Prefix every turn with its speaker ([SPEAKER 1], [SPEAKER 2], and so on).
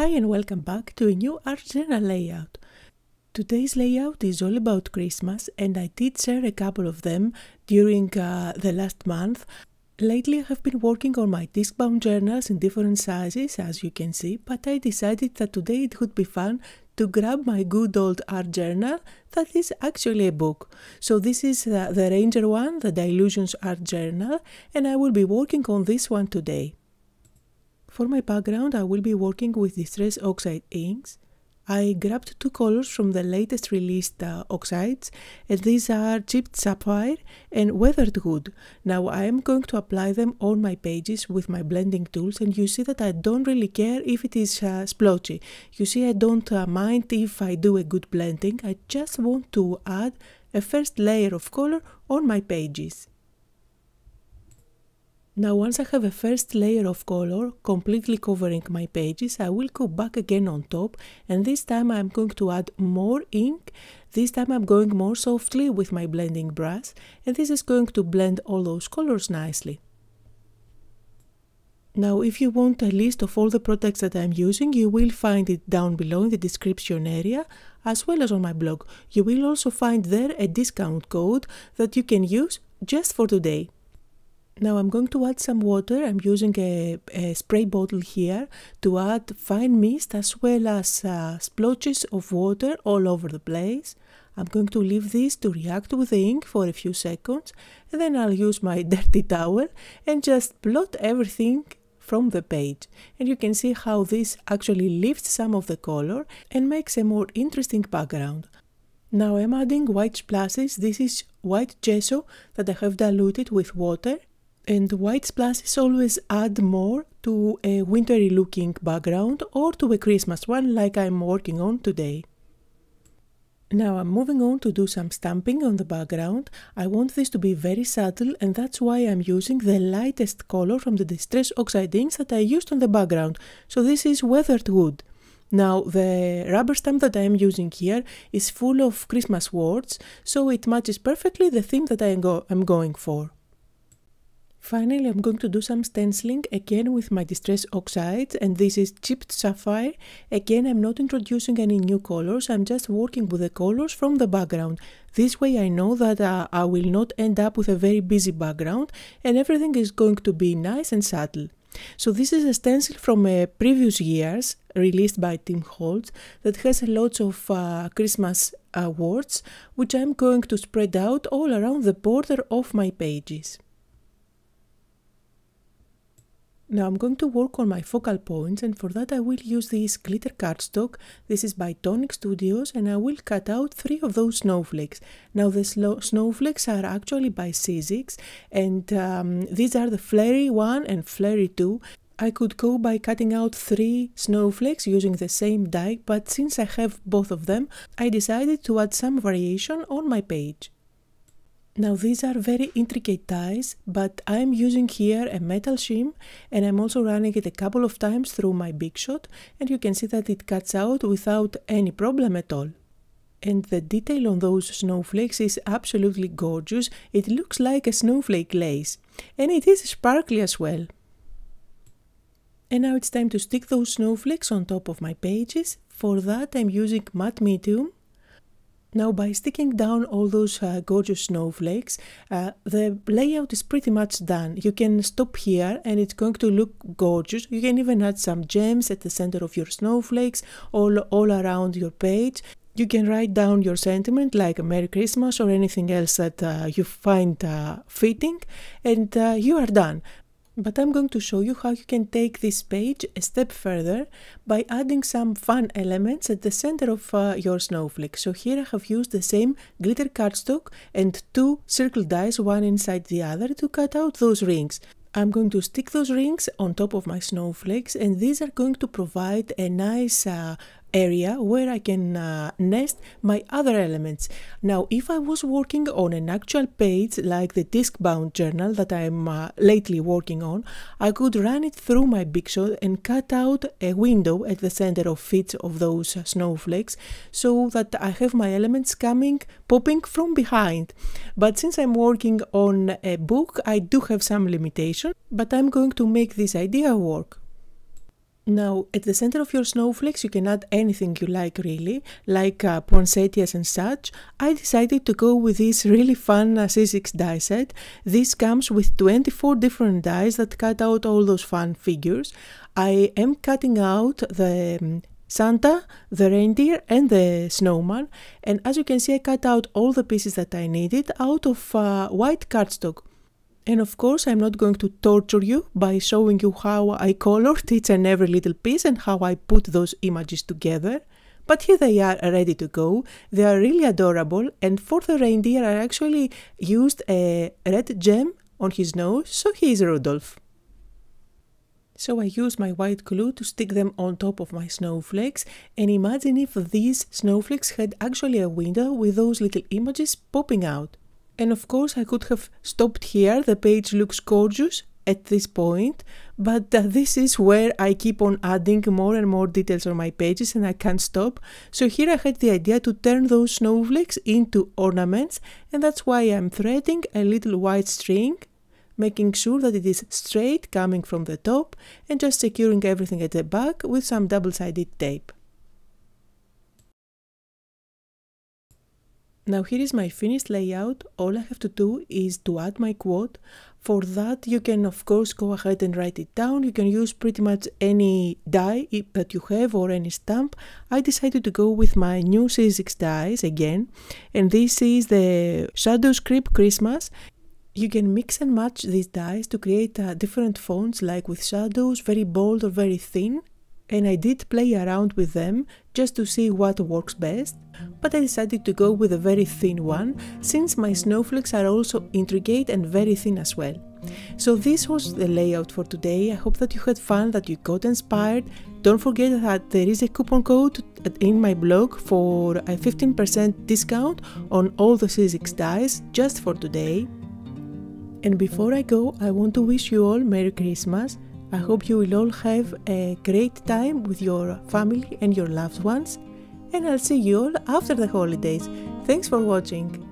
[SPEAKER 1] Hi and welcome back to a new art journal layout. Today's layout is all about Christmas and I did share a couple of them during uh, the last month. Lately I have been working on my disk-bound journals in different sizes as you can see, but I decided that today it would be fun to grab my good old art journal that is actually a book. So this is the, uh, the Ranger one, the Dilutions Art Journal, and I will be working on this one today. For my background, I will be working with Distress Oxide inks. I grabbed two colors from the latest released uh, oxides, and these are chipped sapphire and weathered wood. Now I am going to apply them on my pages with my blending tools, and you see that I don't really care if it is uh, splotchy. You see, I don't uh, mind if I do a good blending, I just want to add a first layer of color on my pages. Now once I have a first layer of color completely covering my pages, I will go back again on top and this time I'm going to add more ink. This time I'm going more softly with my blending brush and this is going to blend all those colors nicely. Now if you want a list of all the products that I'm using, you will find it down below in the description area as well as on my blog. You will also find there a discount code that you can use just for today. Now I'm going to add some water. I'm using a, a spray bottle here to add fine mist as well as uh, splotches of water all over the place. I'm going to leave this to react with the ink for a few seconds and then I'll use my dirty towel and just blot everything from the page and you can see how this actually lifts some of the color and makes a more interesting background. Now I'm adding white splashes, this is white gesso that I have diluted with water and white splashes always add more to a wintry looking background or to a Christmas one like I'm working on today. Now I'm moving on to do some stamping on the background. I want this to be very subtle and that's why I'm using the lightest color from the Distress Oxide inks that I used on the background. So this is weathered wood. Now the rubber stamp that I am using here is full of Christmas words, so it matches perfectly the theme that I am, go I'm going for. Finally, I'm going to do some stenciling again with my Distress Oxides and this is Chipped Sapphire. Again, I'm not introducing any new colors, I'm just working with the colors from the background. This way I know that uh, I will not end up with a very busy background and everything is going to be nice and subtle. So this is a stencil from uh, previous years released by Tim Holtz that has lots of uh, Christmas awards which I'm going to spread out all around the border of my pages. Now I'm going to work on my focal points and for that I will use this glitter cardstock. This is by Tonic Studios and I will cut out three of those snowflakes. Now the snowflakes are actually by Sizzix and um, these are the flary 1 and flary 2. I could go by cutting out three snowflakes using the same die but since I have both of them I decided to add some variation on my page. Now these are very intricate ties, but I'm using here a metal shim and I'm also running it a couple of times through my Big Shot and you can see that it cuts out without any problem at all. And the detail on those snowflakes is absolutely gorgeous, it looks like a snowflake lace. And it is sparkly as well. And now it's time to stick those snowflakes on top of my pages. For that I'm using matte medium now by sticking down all those uh, gorgeous snowflakes, uh, the layout is pretty much done. You can stop here and it's going to look gorgeous. You can even add some gems at the center of your snowflakes, all, all around your page. You can write down your sentiment like Merry Christmas or anything else that uh, you find uh, fitting, and uh, you are done. But I'm going to show you how you can take this page a step further by adding some fun elements at the center of uh, your snowflake. So here I have used the same glitter cardstock and two circle dies, one inside the other, to cut out those rings. I'm going to stick those rings on top of my snowflakes and these are going to provide a nice uh, area where I can uh, nest my other elements. Now, if I was working on an actual page like the disk-bound journal that I'm uh, lately working on, I could run it through my Big Shot and cut out a window at the center of each of those snowflakes so that I have my elements coming, popping from behind. But since I'm working on a book, I do have some limitation, but I'm going to make this idea work. Now, at the center of your snowflakes, you can add anything you like, really, like uh, poinsettias and such. I decided to go with this really fun uh, die set. This comes with 24 different dies that cut out all those fun figures. I am cutting out the um, Santa, the reindeer, and the snowman. And as you can see, I cut out all the pieces that I needed out of uh, white cardstock. And of course, I'm not going to torture you by showing you how I colored each and every little piece and how I put those images together. But here they are ready to go. They are really adorable. And for the reindeer, I actually used a red gem on his nose, so he is Rudolph. So I use my white glue to stick them on top of my snowflakes and imagine if these snowflakes had actually a window with those little images popping out. And of course I could have stopped here, the page looks gorgeous at this point, but uh, this is where I keep on adding more and more details on my pages and I can't stop. So here I had the idea to turn those snowflakes into ornaments and that's why I'm threading a little white string making sure that it is straight coming from the top and just securing everything at the back with some double-sided tape. Now here is my finished layout. All I have to do is to add my quote. For that you can of course go ahead and write it down. You can use pretty much any die that you have or any stamp. I decided to go with my new C6 dies again and this is the Shadow Script Christmas. You can mix and match these dies to create uh, different fonts like with shadows, very bold or very thin and I did play around with them just to see what works best, but I decided to go with a very thin one since my snowflakes are also intricate and very thin as well. So this was the layout for today, I hope that you had fun, that you got inspired. Don't forget that there is a coupon code in my blog for a 15% discount on all the C6 dies just for today. And before I go, I want to wish you all Merry Christmas, I hope you will all have a great time with your family and your loved ones, and I'll see you all after the holidays. Thanks for watching.